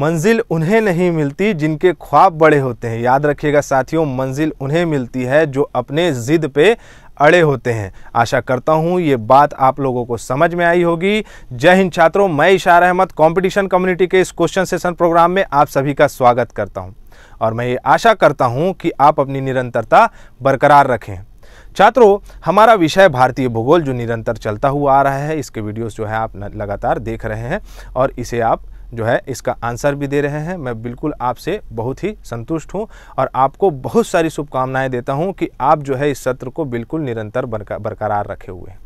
मंजिल उन्हें नहीं मिलती जिनके ख्वाब बड़े होते हैं याद रखिएगा साथियों मंजिल उन्हें मिलती है जो अपने ज़िद पे अड़े होते हैं आशा करता हूँ ये बात आप लोगों को समझ में आई होगी जय हिंद छात्रों मैं इशार अहमद कंपटीशन कम्युनिटी के इस क्वेश्चन सेशन प्रोग्राम में आप सभी का स्वागत करता हूँ और मैं ये आशा करता हूँ कि आप अपनी निरंतरता बरकरार रखें छात्रों हमारा विषय भारतीय भूगोल जो निरंतर चलता हुआ आ रहा है इसके वीडियोज़ जो है आप लगातार देख रहे हैं और इसे आप जो है इसका आंसर भी दे रहे हैं मैं बिल्कुल आपसे बहुत ही संतुष्ट हूँ और आपको बहुत सारी शुभकामनाएं देता हूँ कि आप जो है इस सत्र को बिल्कुल निरंतर बरकरार रखे हुए हैं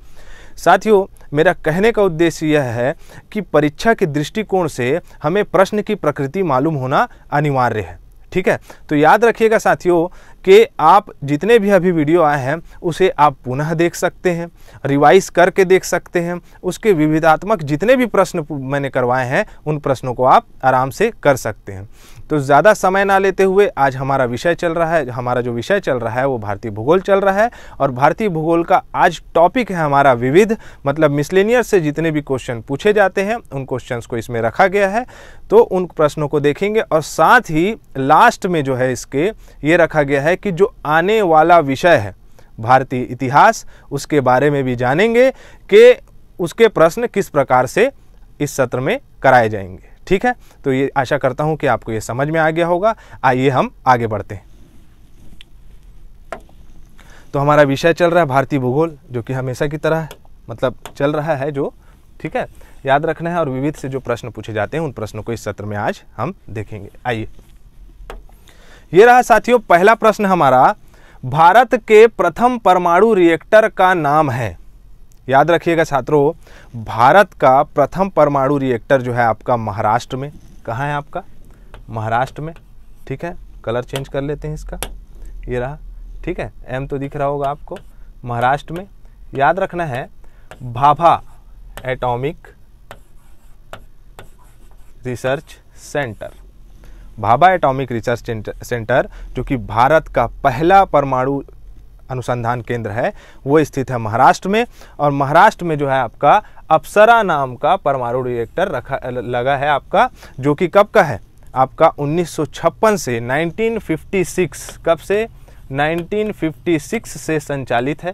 साथियों मेरा कहने का उद्देश्य यह है कि परीक्षा के दृष्टिकोण से हमें प्रश्न की प्रकृति मालूम होना अनिवार्य है ठीक है तो याद रखिएगा साथियों कि आप जितने भी अभी वीडियो आए हैं उसे आप पुनः देख सकते हैं रिवाइज करके देख सकते हैं उसके विविधात्मक जितने भी प्रश्न मैंने करवाए हैं उन प्रश्नों को आप आराम से कर सकते हैं तो ज़्यादा समय ना लेते हुए आज हमारा विषय चल रहा है हमारा जो विषय चल रहा है वो भारतीय भूगोल चल रहा है और भारतीय भूगोल का आज टॉपिक है हमारा विविध मतलब मिसलेनियर से जितने भी क्वेश्चन पूछे जाते हैं उन क्वेश्चन को इसमें रखा गया है तो उन प्रश्नों को देखेंगे और साथ ही लास्ट में जो है इसके ये रखा गया है कि जो आने वाला विषय है भारतीय इतिहास उसके बारे में भी जानेंगे कि उसके प्रश्न किस प्रकार से इस सत्र में कराए जाएंगे ठीक है तो ये आशा करता हूँ कि आपको ये समझ में आ गया होगा आइए हम आगे बढ़ते हैं तो हमारा विषय चल रहा है भारतीय भूगोल जो कि हमेशा की तरह मतलब चल रहा है जो ठीक है याद रखना है और विविध से जो प्रश्न पूछे जाते हैं उन प्रश्नों को इस सत्र में आज हम देखेंगे आइए ये रहा साथियों पहला प्रश्न हमारा भारत के प्रथम परमाणु रिएक्टर का नाम है याद रखिएगा छात्रों भारत का प्रथम परमाणु रिएक्टर जो है आपका महाराष्ट्र में कहाँ है आपका महाराष्ट्र में ठीक है कलर चेंज कर लेते हैं इसका ये रहा ठीक है एम तो दिख रहा होगा आपको महाराष्ट्र में याद रखना है Bhabha Atomic Research Centre Bhabha Atomic Research Centre जो कि भारत का पहला परमाणु अनुसंधान केंद्र है वो स्थित है महाराष्ट्र में और महाराष्ट्र में जो है आपका अप्सरा नाम का परमाणु रिएक्टर रखा लगा है आपका जो कि कब का है आपका 1956 से 1956 कब से 1956 से संचालित है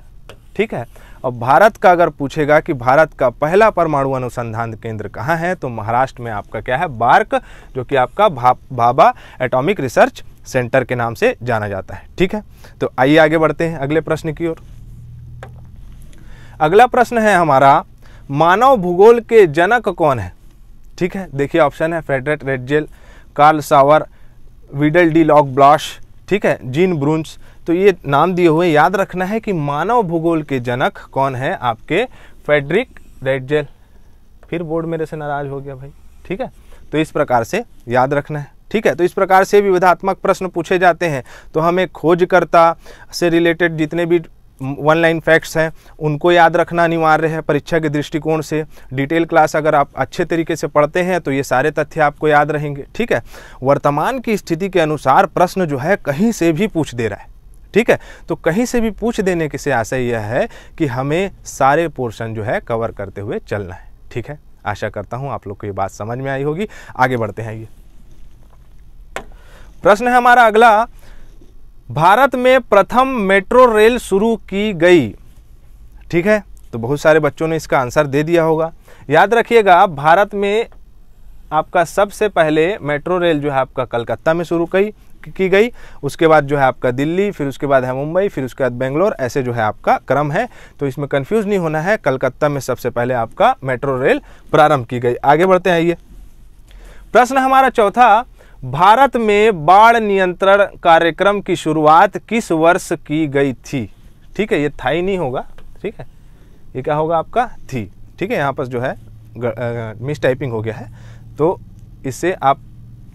ठीक है और भारत का अगर पूछेगा कि भारत का पहला परमाणु अनुसंधान केंद्र कहाँ है तो महाराष्ट्र में आपका क्या है बार्क जो कि आपका भा, बाबा एटॉमिक रिसर्च सेंटर के नाम से जाना जाता है ठीक है तो आइए आगे बढ़ते हैं अगले प्रश्न की ओर अगला प्रश्न है हमारा मानव भूगोल के जनक कौन है ठीक है देखिए ऑप्शन है Friedrich Ratzel Carl Sauer Vidal de la Blache ठीक है जीन ब्रूंस तो ये नाम दिए हुए याद रखना है कि मानव भूगोल के जनक कौन है आपके फेडरिक रेडजेल फिर बोर्ड मेरे से नाराज हो गया भाई ठीक है तो इस प्रकार से याद रखना है ठीक है तो इस प्रकार से विविधात्मक प्रश्न पूछे जाते हैं तो हमें खोजकर्ता से रिलेटेड जितने भी वन लाइन फैक्ट्स हैं उनको याद रखना अनिवार्य है परीक्षा के दृष्टिकोण से डिटेल क्लास अगर आप अच्छे तरीके से पढ़ते हैं तो ये सारे तथ्य आपको याद रहेंगे ठीक है वर्तमान की स्थिति के अनुसार प्रश्न जो है कहीं से भी पूछ दे रहा है ठीक है तो कहीं से भी पूछ देने के से आशय यह है कि हमें सारे पोर्शन जो है कवर करते हुए चलना है ठीक है आशा करता हूँ आप लोग को ये बात समझ में आई होगी आगे बढ़ते हैं ये प्रश्न है हमारा अगला भारत में प्रथम मेट्रो रेल शुरू की गई ठीक है तो बहुत सारे बच्चों ने इसका आंसर दे दिया होगा याद रखिएगा भारत में आपका सबसे पहले मेट्रो रेल जो है आपका कलकत्ता में शुरू की की गई उसके बाद जो है आपका दिल्ली फिर उसके बाद है मुंबई फिर उसके बाद बेंगलोर ऐसे जो है आपका क्रम है तो इसमें कंफ्यूज नहीं होना है कलकत्ता में सबसे पहले आपका मेट्रो रेल प्रारंभ की गई आगे बढ़ते हैं ये प्रश्न हमारा चौथा भारत में बाढ़ नियंत्रण कार्यक्रम की शुरुआत किस वर्ष की गई थी ठीक है ये था ही नहीं होगा ठीक है ये क्या होगा आपका थी ठीक है यहाँ पर जो है मिस टाइपिंग हो गया है तो इससे आप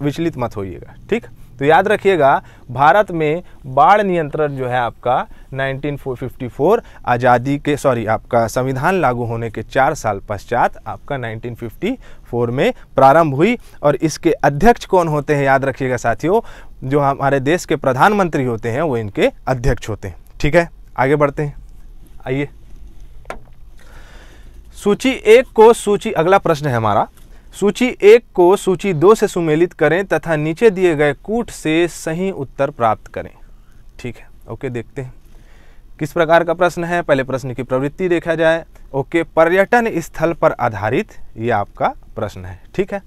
विचलित मत होइएगा ठीक तो याद रखिएगा भारत में बाढ़ नियंत्रण जो है आपका 1954 आज़ादी के सॉरी आपका संविधान लागू होने के चार साल पश्चात आपका 1954 में प्रारंभ हुई और इसके अध्यक्ष कौन होते हैं याद रखिएगा साथियों जो हमारे देश के प्रधानमंत्री होते हैं वो इनके अध्यक्ष होते हैं ठीक है आगे बढ़ते हैं आइए सूची एक को सूची अगला प्रश्न है हमारा सूची एक को सूची दो से सुमेलित करें तथा नीचे दिए गए कूट से सही उत्तर प्राप्त करें ठीक है ओके देखते हैं किस प्रकार का प्रश्न है पहले प्रश्न की प्रवृत्ति देखा जाए ओके पर्यटन स्थल पर आधारित ये आपका प्रश्न है ठीक है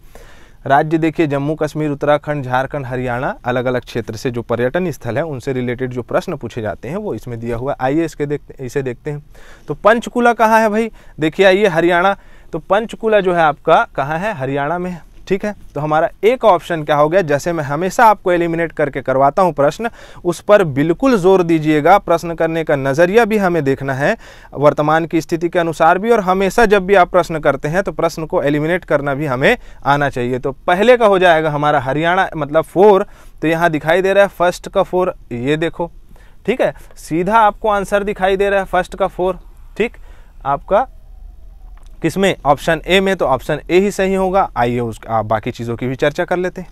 राज्य देखिए जम्मू कश्मीर उत्तराखंड झारखंड हरियाणा अलग अलग क्षेत्र से जो पर्यटन स्थल है उनसे रिलेटेड जो प्रश्न पूछे जाते हैं वो इसमें दिया हुआ आइए इसके देखते इसे देखते हैं तो पंचकूला कहाँ है भाई देखिए आइए हरियाणा तो पंचकूला जो है आपका कहाँ है हरियाणा में है ठीक है तो हमारा एक ऑप्शन क्या हो गया जैसे मैं हमेशा आपको एलिमिनेट करके करवाता हूँ प्रश्न उस पर बिल्कुल जोर दीजिएगा प्रश्न करने का नज़रिया भी हमें देखना है वर्तमान की स्थिति के अनुसार भी और हमेशा जब भी आप प्रश्न करते हैं तो प्रश्न को एलिमिनेट करना भी हमें आना चाहिए तो पहले का हो जाएगा हमारा हरियाणा मतलब फोर तो यहाँ दिखाई दे रहा है फर्स्ट का फोर ये देखो ठीक है सीधा आपको आंसर दिखाई दे रहा है फर्स्ट का फोर ठीक आपका किसमें ऑप्शन ए में तो ऑप्शन ए ही सही होगा आइए उस बाकी चीज़ों की भी चर्चा कर लेते हैं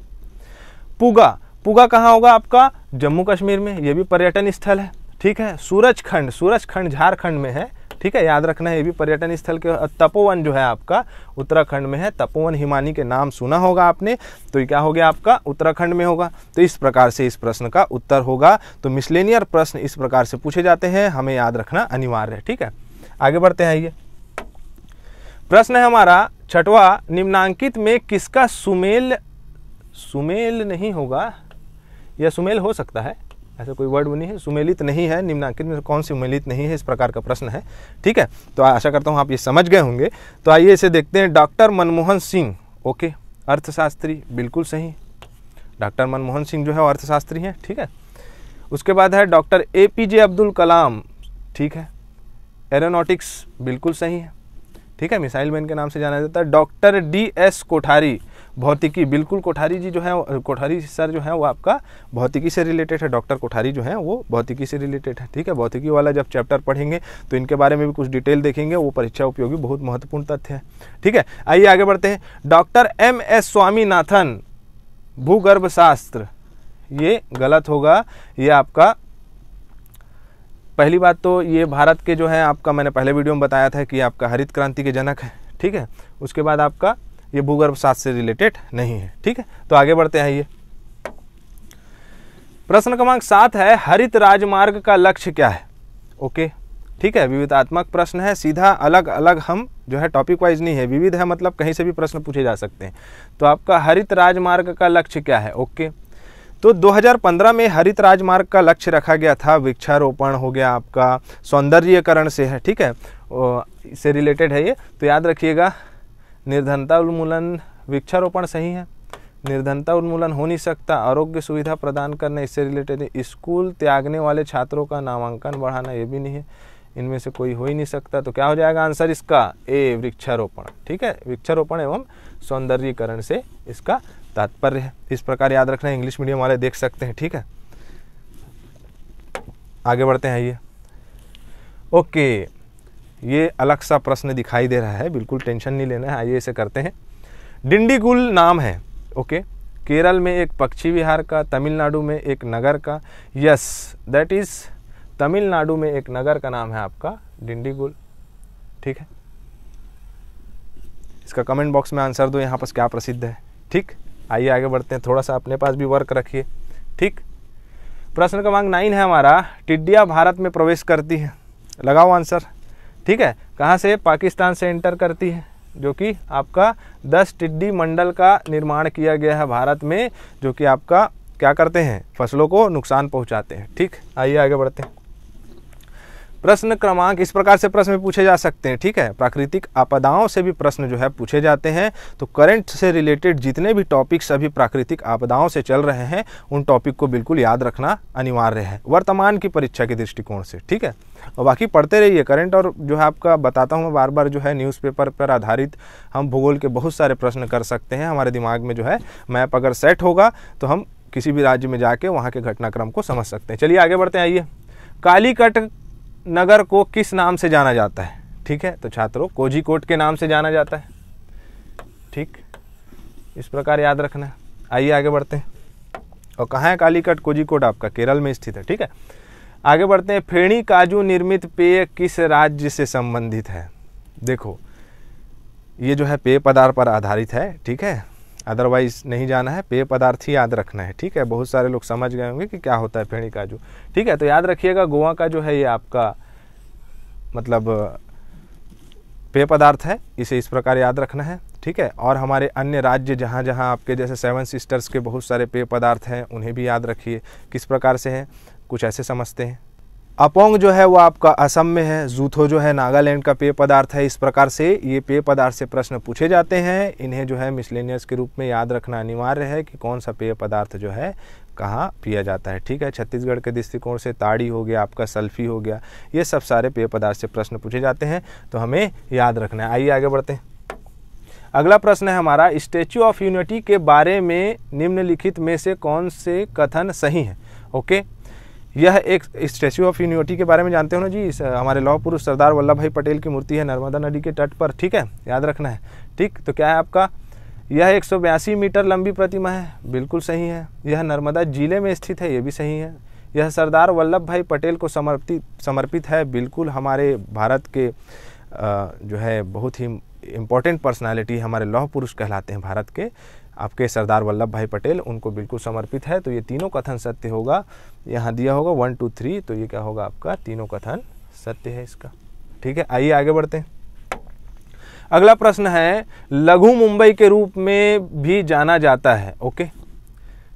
पुगा पुगा कहाँ होगा आपका जम्मू कश्मीर में ये भी पर्यटन स्थल है ठीक है सूरजखंड सूरजखंड झारखंड में है ठीक है याद रखना है ये भी पर्यटन स्थल के तपोवन जो है आपका उत्तराखंड में है तपोवन हिमानी के नाम सुना होगा आपने तो ये क्या हो गया आपका उत्तराखंड में होगा तो इस प्रकार से इस प्रश्न का उत्तर होगा तो मिसलेनियर प्रश्न इस प्रकार से पूछे जाते हैं हमें याद रखना अनिवार्य है ठीक है आगे बढ़ते हैं आइए प्रश्न है हमारा छठवा निम्नांकित में किसका सुमेल सुमेल नहीं होगा या सुमेल हो सकता है ऐसा कोई वर्ड नहीं है सुमेलित नहीं है निम्नांकित में कौन सुमेलित नहीं है इस प्रकार का प्रश्न है ठीक है तो आशा करता हूँ आप ये समझ गए होंगे तो आइए इसे देखते हैं डॉक्टर मनमोहन सिंह ओके अर्थशास्त्री बिल्कुल सही डॉक्टर मनमोहन सिंह जो है अर्थशास्त्री हैं ठीक है उसके बाद है doctor A P J Abdul Kalam ठीक है एरोनॉटिक्स बिल्कुल सही है ठीक है मिसाइल मैन के नाम से जाना जाता है डॉक्टर डी एस कोठारी भौतिकी बिल्कुल कोठारी जी जो है कोठारी सर जो है वो आपका भौतिकी से रिलेटेड है डॉक्टर कोठारी जो है वो भौतिकी से रिलेटेड है ठीक है भौतिकी वाला जब चैप्टर पढ़ेंगे तो इनके बारे में भी कुछ डिटेल देखेंगे वो परीक्षा उपयोगी बहुत महत्वपूर्ण तथ्य है ठीक है आइए आगे बढ़ते हैं डॉक्टर एम एस स्वामीनाथन भूगर्भशास्त्र ये गलत होगा ये आपका पहली बात तो ये भारत के जो है आपका मैंने पहले वीडियो में बताया था कि आपका हरित क्रांति के जनक है ठीक है उसके बाद आपका ये भूगर्भ सात से रिलेटेड नहीं है ठीक है तो आगे बढ़ते हैं ये प्रश्न क्रमांक सात है हरित राजमार्ग का लक्ष्य क्या है ओके ठीक है विविधात्मक प्रश्न है सीधा अलग अलग हम जो है टॉपिक वाइज नहीं है विविध है मतलब कहीं से भी प्रश्न पूछे जा सकते हैं तो आपका हरित राजमार्ग का लक्ष्य क्या है ओके तो 2015 में हरित राजमार्ग का लक्ष्य रखा गया था वृक्षारोपण हो गया आपका सौंदर्यकरण से है ठीक है इससे रिलेटेड है ये तो याद रखिएगा निर्धनता उन्मूलन वृक्षारोपण सही है निर्धनता उन्मूलन हो नहीं सकता आरोग्य सुविधा प्रदान करना इससे रिलेटेड स्कूल त्यागने वाले छात्रों का नामांकन बढ़ाना ये भी नहीं है इनमें से कोई हो ही नहीं सकता तो क्या हो जाएगा आंसर इसका ए वृक्षारोपण ठीक है वृक्षारोपण एवं सौंदर्यीकरण से इसका तात्पर्य है इस प्रकार याद रखना इंग्लिश मीडियम वाले देख सकते हैं ठीक है आगे बढ़ते हैं ये ओके ये अलग सा प्रश्न दिखाई दे रहा है बिल्कुल टेंशन नहीं लेना है आइए इसे करते हैं डिंडीगुल नाम है ओके केरल में एक पक्षी विहार का तमिलनाडु में एक नगर का यस दैट इज़ तमिलनाडु में एक नगर का नाम है आपका डिंडीगुल ठीक है इसका कमेंट बॉक्स में आंसर दो यहाँ पर क्या प्रसिद्ध है ठीक आइए आगे बढ़ते हैं थोड़ा सा अपने पास भी वर्क रखिए ठीक प्रश्न क्रमांक नाइन है हमारा टिड्डिया भारत में प्रवेश करती है लगाओ आंसर ठीक है कहाँ से पाकिस्तान से एंटर करती है जो कि आपका दस टिड्डी मंडल का निर्माण किया गया है भारत में जो कि आपका क्या करते हैं फसलों को नुकसान पहुंचाते हैं ठीक आइए आगे बढ़ते हैं प्रश्न क्रमांक इस प्रकार से प्रश्न पूछे जा सकते हैं ठीक है प्राकृतिक आपदाओं से भी प्रश्न जो है पूछे जाते हैं तो करंट से रिलेटेड जितने भी टॉपिक्स अभी प्राकृतिक आपदाओं से चल रहे हैं उन टॉपिक को बिल्कुल याद रखना अनिवार्य है वर्तमान की परीक्षा के दृष्टिकोण से ठीक है और बाकी पढ़ते रहिए करंट और जो है आपका बताता हूँ बार बार जो है न्यूज़पेपर पर आधारित हम भूगोल के बहुत सारे प्रश्न कर सकते हैं हमारे दिमाग में जो है मैप अगर सेट होगा तो हम किसी भी राज्य में जाके वहाँ के घटनाक्रम को समझ सकते हैं चलिए आगे बढ़ते आइए कालीकट नगर को किस नाम से जाना जाता है ठीक है तो छात्रों कोट के नाम से जाना जाता है ठीक इस प्रकार याद रखना है आइए आगे बढ़ते हैं और कहाँ है कालीकट कोट आपका केरल में स्थित है ठीक है आगे बढ़ते हैं फेणी काजू निर्मित पेय किस राज्य से संबंधित है देखो ये जो है पेय पदार्थ पर आधारित है ठीक है अदरवाइज नहीं जाना है पेय पदार्थ ही याद रखना है ठीक है बहुत सारे लोग समझ गए होंगे कि क्या होता है फेणी काजू ठीक है तो याद रखिएगा गोवा का जो है ये आपका मतलब पेय पदार्थ है इसे इस प्रकार याद रखना है ठीक है और हमारे अन्य राज्य जहाँ जहाँ आपके जैसे सेवन सिस्टर्स के बहुत सारे पेय पदार्थ हैं उन्हें भी याद रखिए किस प्रकार से हैं कुछ ऐसे समझते हैं अपोंग जो है वो आपका असम में है जूथो जो है नागालैंड का पेय पदार्थ है इस प्रकार से ये पेय पदार्थ से प्रश्न पूछे जाते हैं इन्हें जो है मिसलेनियस के रूप में याद रखना अनिवार्य है कि कौन सा पेय पदार्थ जो है कहाँ पिया जाता है ठीक है छत्तीसगढ़ के दृष्टिकोण से ताड़ी हो गया आपका सल्फी हो गया ये सब सारे पेय पदार्थ से प्रश्न पूछे जाते हैं तो हमें याद रखना है आइए आगे बढ़ते हैं अगला प्रश्न है हमारा स्टेच्यू ऑफ यूनिटी के बारे में निम्नलिखित में से कौन से कथन सही हैं ओके यह एक स्टैचू ऑफ यूनिटी के बारे में जानते हो ना जी हमारे लौह पुरुष सरदार वल्लभ भाई पटेल की मूर्ति है नर्मदा नदी के तट पर ठीक है याद रखना है ठीक तो क्या है आपका यह एक मीटर लंबी प्रतिमा है बिल्कुल सही है यह नर्मदा जिले में स्थित है ये भी सही है यह सरदार वल्लभ भाई पटेल को समर्पित समर्पित है बिल्कुल हमारे भारत के जो है बहुत ही इम्पोर्टेंट पर्सनालिटी हमारे लौह पुरुष कहलाते हैं भारत के आपके सरदार वल्लभ भाई पटेल उनको बिल्कुल समर्पित है तो ये तीनों कथन सत्य होगा यहाँ दिया होगा वन टू थ्री तो ये क्या होगा आपका तीनों कथन सत्य है इसका ठीक है आइए आगे बढ़ते हैं अगला प्रश्न है लघु मुंबई के रूप में भी जाना जाता है ओके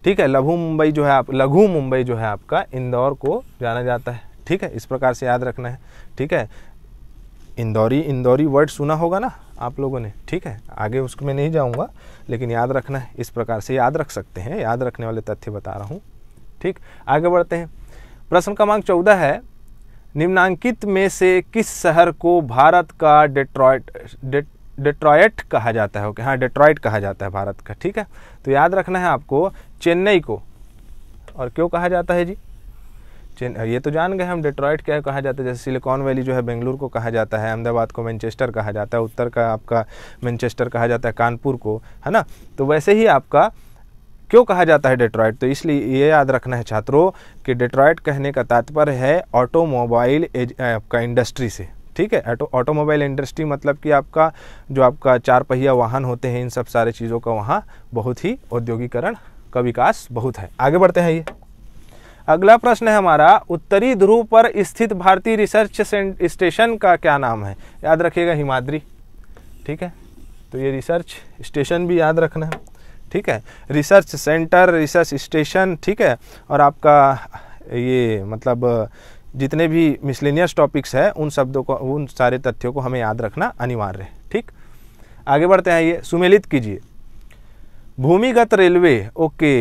ठीक है लघु मुंबई जो है आप लघु मुंबई जो है आपका इंदौर को जाना जाता है ठीक है इस प्रकार से याद रखना है ठीक है इंदौरी इंदौरी वर्ड सुना होगा ना आप लोगों ने ठीक है आगे उसको मैं नहीं जाऊँगा लेकिन याद रखना है इस प्रकार से याद रख सकते हैं याद रखने वाले तथ्य बता रहा हूँ ठीक आगे बढ़ते हैं प्रश्न क्रमांक चौदह है निम्नांकित में से किस शहर को भारत का डेट्रॉयट डे, डेट्रॉयट कहा जाता है ओके हाँ डेट्रॉयट कहा जाता है भारत का ठीक है तो याद रखना है आपको चेन्नई को और क्यों कहा जाता है जी ये तो जान गए हम डेट्रॉइट क्या कहा जाता है जैसे सिलिकॉन वैली जो है बेंगलुरु को कहा जाता है अहमदाबाद को मैनचेस्टर कहा जाता है उत्तर का आपका मैनचेस्टर कहा जाता है कानपुर को है ना तो वैसे ही आपका क्यों कहा जाता है डेट्रॉइट तो इसलिए ये याद रखना है छात्रों कि डेट्रॉइट कहने का तात्पर्य है ऑटोमोबाइल आपका इंडस्ट्री से ठीक है ऑटो ऑटोमोबाइल इंडस्ट्री मतलब कि आपका जो आपका चार पहिया वाहन होते हैं इन सब सारे चीज़ों का वहाँ बहुत ही औद्योगिकरण का विकास बहुत है आगे बढ़ते हैं ये अगला प्रश्न है हमारा उत्तरी ध्रुव पर स्थित भारतीय रिसर्च स्टेशन का क्या नाम है याद रखिएगा हिमाद्री ठीक है तो ये रिसर्च स्टेशन भी याद रखना है ठीक है रिसर्च सेंटर रिसर्च स्टेशन ठीक है और आपका ये मतलब जितने भी मिसलिनियस टॉपिक्स हैं उन शब्दों को उन सारे तथ्यों को हमें याद रखना अनिवार्य है ठीक आगे बढ़ते हैं ये सुमेलित कीजिए भूमिगत रेलवे ओके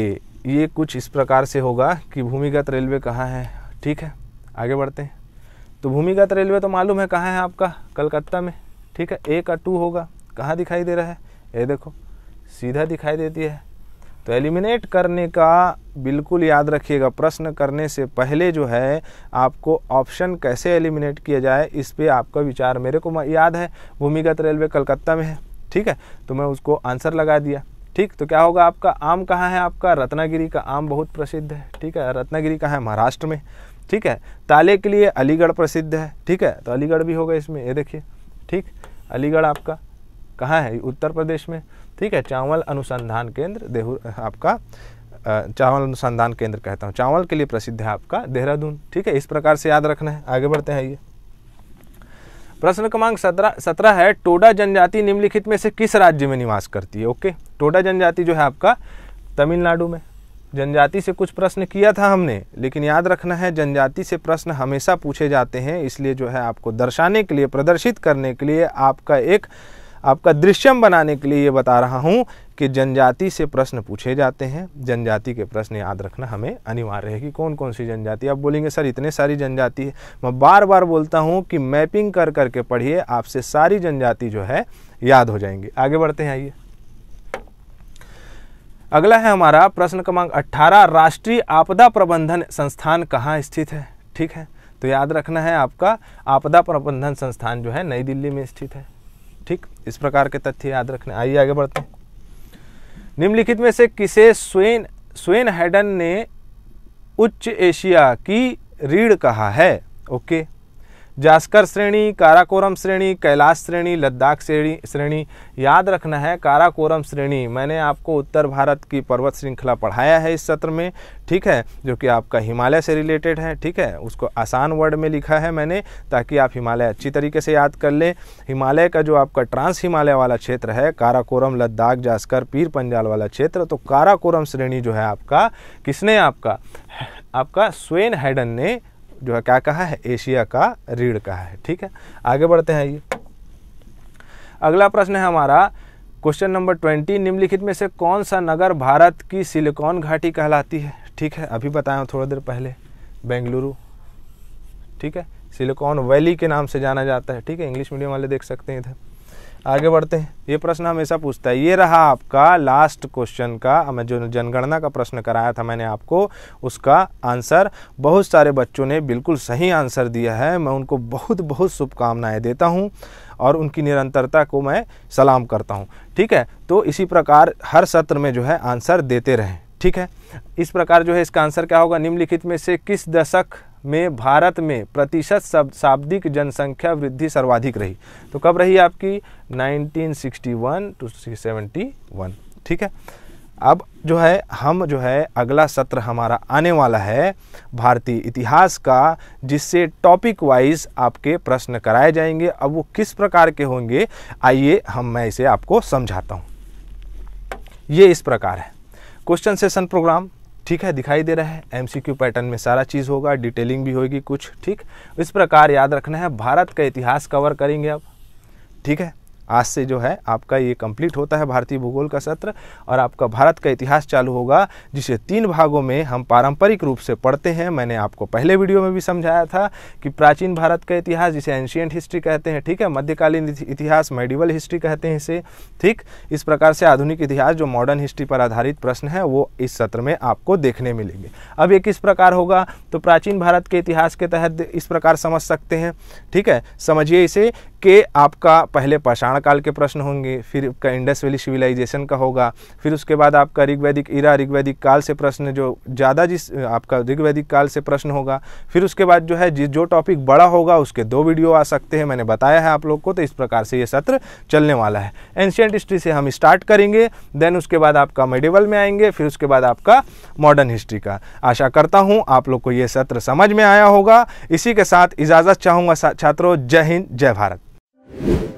ये कुछ इस प्रकार से होगा कि भूमिगत रेलवे कहाँ है ठीक है आगे बढ़ते हैं तो भूमिगत रेलवे तो मालूम है कहाँ है आपका कलकत्ता में ठीक है ए का टू होगा कहाँ दिखाई दे रहा है ये देखो सीधा दिखाई देती है तो एलिमिनेट करने का बिल्कुल याद रखिएगा प्रश्न करने से पहले जो है आपको ऑप्शन कैसे एलिमिनेट किया जाए इस पर आपका विचार मेरे को याद है भूमिगत रेलवे कलकत्ता में है ठीक है तो मैं उसको आंसर लगा दिया ठीक तो क्या होगा आपका आम कहाँ है आपका रत्नागिरी का आम बहुत प्रसिद्ध है ठीक है रत्नागिरी कहाँ है महाराष्ट्र में ठीक है ताले के लिए अलीगढ़ प्रसिद्ध है ठीक है तो अलीगढ़ भी होगा इसमें ये देखिए ठीक अलीगढ़ आपका कहाँ है उत्तर प्रदेश में ठीक है चावल अनुसंधान केंद्र देहू आपका चावल अनुसंधान केंद्र कहता हूँ चावल के लिए प्रसिद्ध है आपका देहरादून ठीक है इस प्रकार से याद रखना है आगे बढ़ते हैं ये प्रश्न क्रमांक सत्रह सत्रह है टोडा जनजाति निम्नलिखित में से किस राज्य में निवास करती है ओके टोडा जनजाति जो है आपका तमिलनाडु में जनजाति से कुछ प्रश्न किया था हमने लेकिन याद रखना है जनजाति से प्रश्न हमेशा पूछे जाते हैं इसलिए जो है आपको दर्शाने के लिए प्रदर्शित करने के लिए आपका एक आपका दृश्यम बनाने के लिए ये बता रहा हूँ कि जनजाति से प्रश्न पूछे जाते हैं जनजाति के प्रश्न याद रखना हमें अनिवार्य है कि कौन कौन सी जनजाति आप बोलेंगे सर इतने सारी जनजाति है मैं बार बार बोलता हूँ कि मैपिंग कर करके पढ़िए आपसे सारी जनजाति जो है याद हो जाएंगे आगे बढ़ते हैं आइए अगला है हमारा प्रश्न क्रमांक 18 राष्ट्रीय आपदा प्रबंधन संस्थान कहाँ स्थित है ठीक है तो याद रखना है आपका आपदा प्रबंधन संस्थान जो है नई दिल्ली में स्थित है ठीक इस प्रकार के तथ्य याद रखने आइए आगे बढ़ते हैं निम्नलिखित में से किसे स्वेन स्वेन हेडन ने उच्च एशिया की रीढ़ कहा है ओके जास्कर श्रेणी काराकोरम श्रेणी कैलाश श्रेणी लद्दाख श्रेणी श्रेणी याद रखना है काराकोरम श्रेणी मैंने आपको उत्तर भारत की पर्वत श्रृंखला पढ़ाया है इस सत्र में ठीक है जो कि आपका हिमालय से रिलेटेड है ठीक है उसको आसान वर्ड में लिखा है मैंने ताकि आप हिमालय अच्छी तरीके से याद कर लें हिमालय का जो आपका ट्रांस हिमालय वाला क्षेत्र है काराकोरम लद्दाख जास्कर पीर पंजाल वाला क्षेत्र तो काराकोरम श्रेणी जो है आपका किसने आपका आपका स्वेन हैडन ने जो है क्या कहा है एशिया का रीढ़ कहा है ठीक है आगे बढ़ते हैं ये अगला प्रश्न है हमारा क्वेश्चन नंबर ट्वेंटी निम्नलिखित में से कौन सा नगर भारत की सिलिकॉन घाटी कहलाती है ठीक है अभी बताया हूँ थोड़ी देर पहले बेंगलुरु ठीक है सिलिकॉन वैली के नाम से जाना जाता है ठीक है इंग्लिश मीडियम वाले देख सकते हैं इधर आगे बढ़ते हैं ये प्रश्न हमेशा पूछता है ये रहा आपका लास्ट क्वेश्चन का हमें जो जनगणना का प्रश्न कराया था मैंने आपको उसका आंसर बहुत सारे बच्चों ने बिल्कुल सही आंसर दिया है मैं उनको बहुत बहुत शुभकामनाएं देता हूँ और उनकी निरंतरता को मैं सलाम करता हूँ ठीक है तो इसी प्रकार हर सत्र में जो है आंसर देते रहें ठीक है इस प्रकार जो है इसका आंसर क्या होगा निम्नलिखित में से किस दशक में भारत में प्रतिशत शाब्दिक जनसंख्या वृद्धि सर्वाधिक रही तो कब रही आपकी 1961 टू 71 ठीक है अब जो है हम जो है अगला सत्र हमारा आने वाला है भारतीय इतिहास का जिससे टॉपिक वाइज आपके प्रश्न कराए जाएंगे अब वो किस प्रकार के होंगे आइए हम मैं इसे आपको समझाता हूँ ये इस प्रकार है क्वेश्चन सेशन प्रोग्राम ठीक है दिखाई दे रहा है एमसीक्यू पैटर्न में सारा चीज़ होगा डिटेलिंग भी होगी कुछ ठीक इस प्रकार याद रखना है भारत का इतिहास कवर करेंगे अब ठीक है आज से जो है आपका ये कंप्लीट होता है भारतीय भूगोल का सत्र और आपका भारत का इतिहास चालू होगा जिसे तीन भागों में हम पारंपरिक रूप से पढ़ते हैं मैंने आपको पहले वीडियो में भी समझाया था कि प्राचीन भारत का इतिहास जिसे एंशियंट हिस्ट्री कहते हैं ठीक है मध्यकालीन इतिहास मेडिवल हिस्ट्री कहते हैं इसे ठीक इस प्रकार से आधुनिक इतिहास जो मॉडर्न हिस्ट्री पर आधारित प्रश्न है वो इस सत्र में आपको देखने मिलेंगे अब ये किस प्रकार होगा तो प्राचीन भारत के इतिहास के तहत इस प्रकार समझ सकते हैं ठीक है समझिए इसे के आपका पहले पाषाण काल के प्रश्न होंगे फिर आपका इंडस वैली सिविलाइजेशन का होगा फिर उसके बाद आपका ऋग्वैदिक इरा ऋग्वैदिक काल से प्रश्न जो ज़्यादा जिस आपका ऋग्वैदिक काल से प्रश्न होगा फिर उसके बाद जो है जिस जो टॉपिक बड़ा होगा उसके दो वीडियो आ सकते हैं मैंने बताया है आप लोग को तो इस प्रकार से ये सत्र चलने वाला है एंशियंट हिस्ट्री से हम स्टार्ट करेंगे देन उसके बाद आपका मेडिवल में आएंगे फिर उसके बाद आपका मॉडर्न हिस्ट्री का आशा करता हूँ आप लोग को ये सत्र समझ में आया होगा इसी के साथ इजाज़त चाहूँगा छात्रों जय हिंद जय भारत you.